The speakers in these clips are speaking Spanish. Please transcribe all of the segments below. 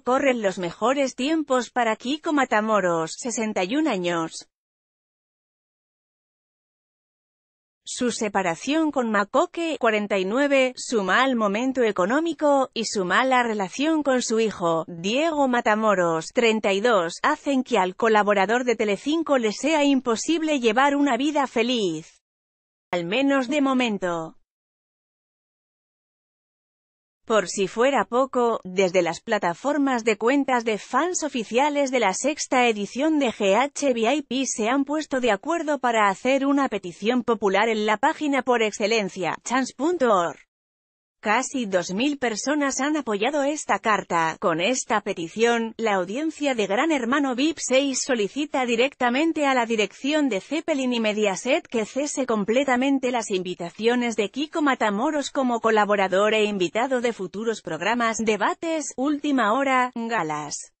corren los mejores tiempos para Kiko Matamoros, 61 años. Su separación con Makoke, 49, su mal momento económico, y su mala relación con su hijo, Diego Matamoros, 32, hacen que al colaborador de Telecinco le sea imposible llevar una vida feliz. Al menos de momento. Por si fuera poco, desde las plataformas de cuentas de fans oficiales de la sexta edición de GHVIP se han puesto de acuerdo para hacer una petición popular en la página por excelencia, chance.org. Casi 2.000 personas han apoyado esta carta. Con esta petición, la audiencia de Gran Hermano VIP 6 solicita directamente a la dirección de Zeppelin y Mediaset que cese completamente las invitaciones de Kiko Matamoros como colaborador e invitado de futuros programas, debates, última hora, galas.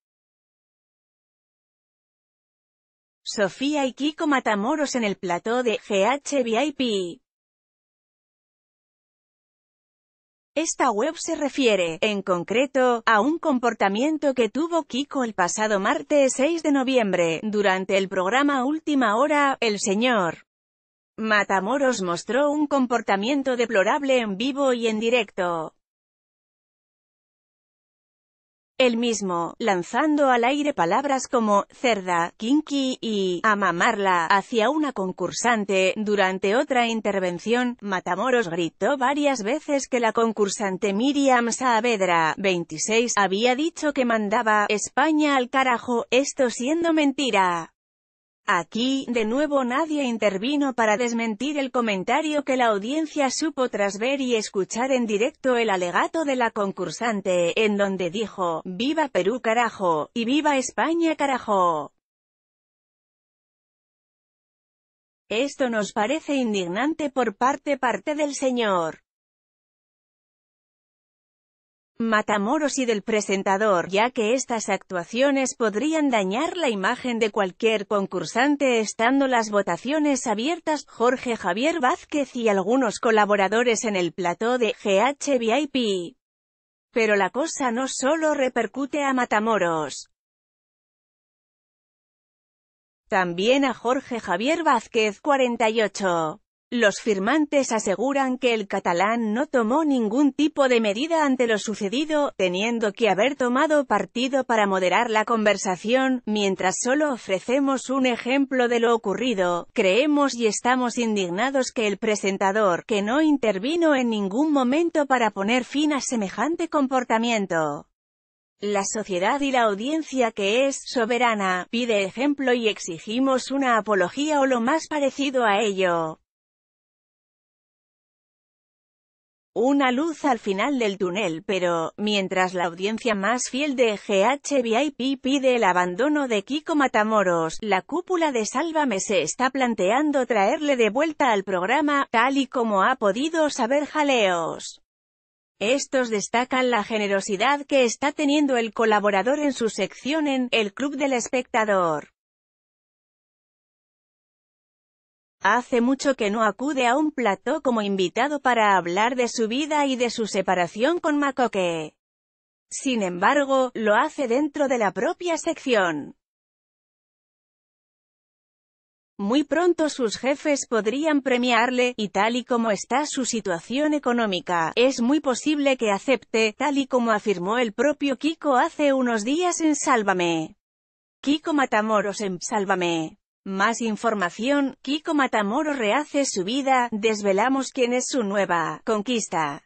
Sofía y Kiko Matamoros en el plató de GH VIP Esta web se refiere, en concreto, a un comportamiento que tuvo Kiko el pasado martes 6 de noviembre, durante el programa Última Hora, el señor Matamoros mostró un comportamiento deplorable en vivo y en directo. El mismo, lanzando al aire palabras como cerda, kinky y a mamarla hacia una concursante. Durante otra intervención, Matamoros gritó varias veces que la concursante Miriam Saavedra, 26, había dicho que mandaba España al carajo, esto siendo mentira. Aquí, de nuevo nadie intervino para desmentir el comentario que la audiencia supo tras ver y escuchar en directo el alegato de la concursante, en donde dijo, «Viva Perú carajo, y viva España carajo». Esto nos parece indignante por parte parte del señor. Matamoros y del presentador, ya que estas actuaciones podrían dañar la imagen de cualquier concursante estando las votaciones abiertas. Jorge Javier Vázquez y algunos colaboradores en el plató de GHVIP. Pero la cosa no solo repercute a Matamoros. También a Jorge Javier Vázquez, 48. Los firmantes aseguran que el catalán no tomó ningún tipo de medida ante lo sucedido, teniendo que haber tomado partido para moderar la conversación, mientras solo ofrecemos un ejemplo de lo ocurrido, creemos y estamos indignados que el presentador, que no intervino en ningún momento para poner fin a semejante comportamiento, la sociedad y la audiencia que es soberana, pide ejemplo y exigimos una apología o lo más parecido a ello. una luz al final del túnel, pero, mientras la audiencia más fiel de GHVIP pide el abandono de Kiko Matamoros, la cúpula de Sálvame se está planteando traerle de vuelta al programa, tal y como ha podido saber Jaleos. Estos destacan la generosidad que está teniendo el colaborador en su sección en El Club del Espectador. Hace mucho que no acude a un plató como invitado para hablar de su vida y de su separación con Makoke. Sin embargo, lo hace dentro de la propia sección. Muy pronto sus jefes podrían premiarle, y tal y como está su situación económica, es muy posible que acepte, tal y como afirmó el propio Kiko hace unos días en Sálvame. Kiko Matamoros en Sálvame. Más información, Kiko Matamoro rehace su vida, desvelamos quién es su nueva conquista.